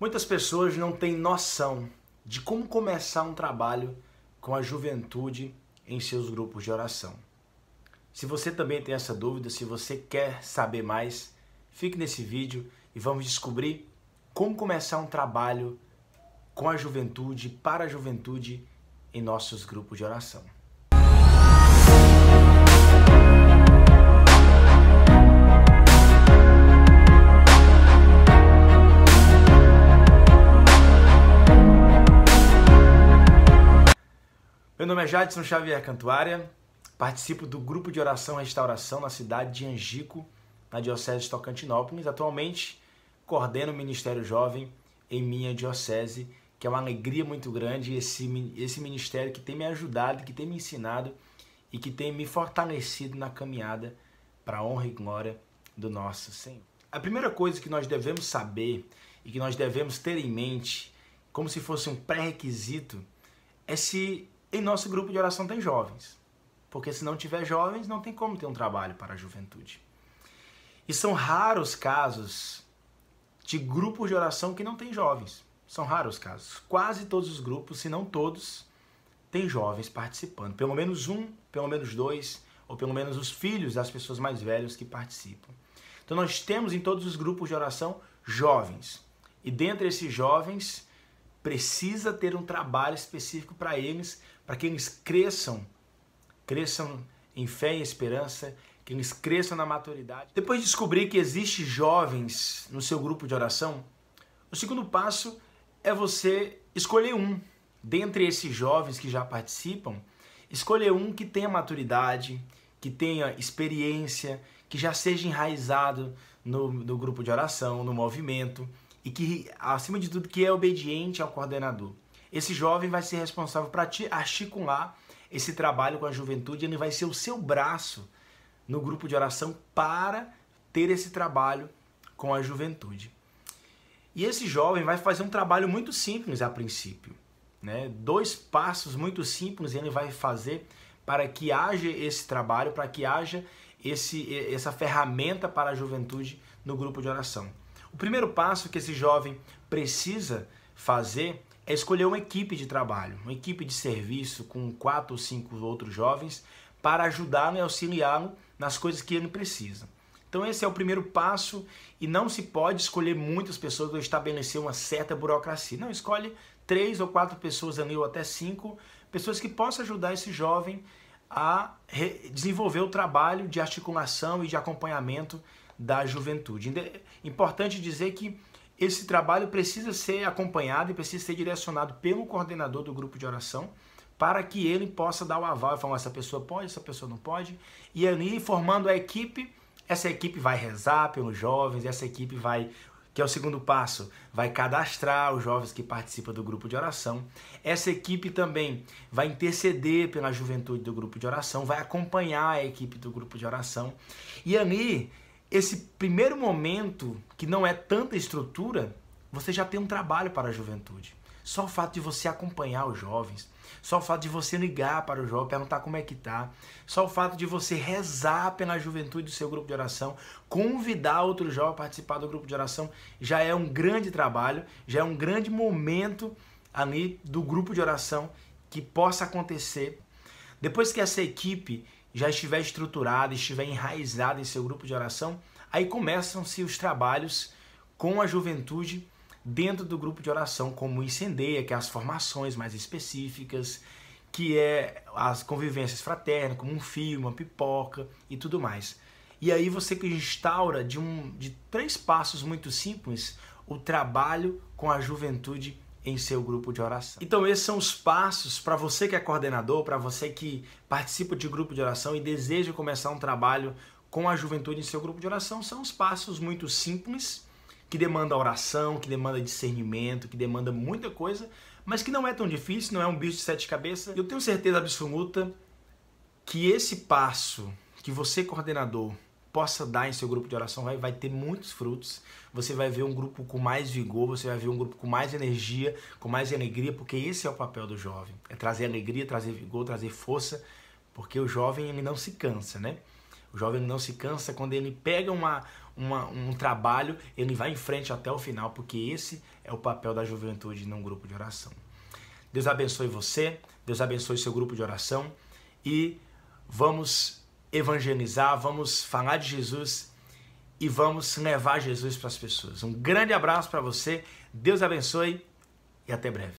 Muitas pessoas não têm noção de como começar um trabalho com a juventude em seus grupos de oração. Se você também tem essa dúvida, se você quer saber mais, fique nesse vídeo e vamos descobrir como começar um trabalho com a juventude, para a juventude em nossos grupos de oração. Meu nome é Jadson Xavier Cantuária, participo do grupo de oração restauração na cidade de Angico, na Diocese de Tocantinópolis. Atualmente coordeno o Ministério Jovem em minha Diocese, que é uma alegria muito grande esse, esse ministério que tem me ajudado, que tem me ensinado e que tem me fortalecido na caminhada para a honra e glória do nosso Senhor. A primeira coisa que nós devemos saber e que nós devemos ter em mente, como se fosse um pré-requisito, é se em nosso grupo de oração tem jovens, porque se não tiver jovens, não tem como ter um trabalho para a juventude. E são raros casos de grupos de oração que não tem jovens. São raros casos. Quase todos os grupos, se não todos, têm jovens participando. Pelo menos um, pelo menos dois, ou pelo menos os filhos das pessoas mais velhas que participam. Então nós temos em todos os grupos de oração jovens. E dentre esses jovens, precisa ter um trabalho específico para eles, para que eles cresçam, cresçam em fé e esperança, que eles cresçam na maturidade. Depois de descobrir que existe jovens no seu grupo de oração, o segundo passo é você escolher um dentre esses jovens que já participam, escolher um que tenha maturidade, que tenha experiência, que já seja enraizado no, no grupo de oração, no movimento e que, acima de tudo, que é obediente ao coordenador. Esse jovem vai ser responsável para articular esse trabalho com a juventude, ele vai ser o seu braço no grupo de oração para ter esse trabalho com a juventude. E esse jovem vai fazer um trabalho muito simples a princípio, né? Dois passos muito simples ele vai fazer para que haja esse trabalho, para que haja esse, essa ferramenta para a juventude no grupo de oração. O primeiro passo que esse jovem precisa fazer é escolher uma equipe de trabalho, uma equipe de serviço com quatro ou cinco outros jovens para ajudá-lo e auxiliá-lo nas coisas que ele precisa. Então esse é o primeiro passo e não se pode escolher muitas pessoas ou estabelecer uma certa burocracia. Não, escolhe três ou quatro pessoas ali ou até cinco pessoas que possam ajudar esse jovem a desenvolver o trabalho de articulação e de acompanhamento da juventude. Importante dizer que esse trabalho precisa ser acompanhado e precisa ser direcionado pelo coordenador do grupo de oração para que ele possa dar o aval e falar essa pessoa pode, essa pessoa não pode. E ali, formando a equipe, essa equipe vai rezar pelos jovens, essa equipe vai que é o segundo passo, vai cadastrar os jovens que participam do grupo de oração. Essa equipe também vai interceder pela juventude do grupo de oração, vai acompanhar a equipe do grupo de oração. E ali esse primeiro momento, que não é tanta estrutura, você já tem um trabalho para a juventude. Só o fato de você acompanhar os jovens, só o fato de você ligar para o jovem, perguntar como é que tá, só o fato de você rezar pela juventude do seu grupo de oração, convidar outro jovem a participar do grupo de oração, já é um grande trabalho, já é um grande momento ali do grupo de oração que possa acontecer. Depois que essa equipe já estiver estruturado, estiver enraizado em seu grupo de oração, aí começam-se os trabalhos com a juventude dentro do grupo de oração, como incendeia, que é as formações mais específicas, que é as convivências fraternas, como um filme uma pipoca e tudo mais. E aí você que instaura de um de três passos muito simples o trabalho com a juventude em seu grupo de oração. Então, esses são os passos para você que é coordenador, para você que participa de grupo de oração e deseja começar um trabalho com a juventude em seu grupo de oração. São os passos muito simples, que demanda oração, que demanda discernimento, que demanda muita coisa, mas que não é tão difícil, não é um bicho de sete cabeças. Eu tenho certeza absoluta que esse passo que você, coordenador, possa dar em seu grupo de oração vai, vai ter muitos frutos. Você vai ver um grupo com mais vigor, você vai ver um grupo com mais energia, com mais alegria, porque esse é o papel do jovem: é trazer alegria, trazer vigor, trazer força, porque o jovem ele não se cansa, né? O jovem não se cansa quando ele pega uma, uma, um trabalho, ele vai em frente até o final, porque esse é o papel da juventude num grupo de oração. Deus abençoe você, Deus abençoe seu grupo de oração e vamos evangelizar, vamos falar de Jesus e vamos levar Jesus para as pessoas. Um grande abraço para você, Deus abençoe e até breve.